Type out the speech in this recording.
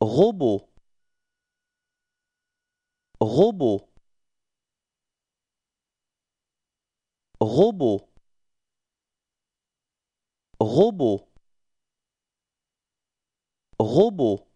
robot robot robot robot robot